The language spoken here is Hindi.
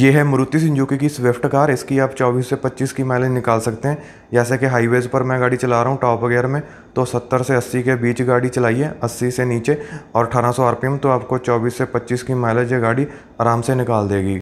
ये है मरुति सिंजुकी की स्विफ्ट कार इसकी आप 24 से 25 की माइलेज निकाल सकते हैं जैसे कि हाईवेज़ पर मैं गाड़ी चला रहा हूँ टॉप गियर में तो 70 से 80 के बीच गाड़ी चलाइए 80 से नीचे और 1800 आरपीएम तो आपको 24 से 25 की माइलेज ये गाड़ी आराम से निकाल देगी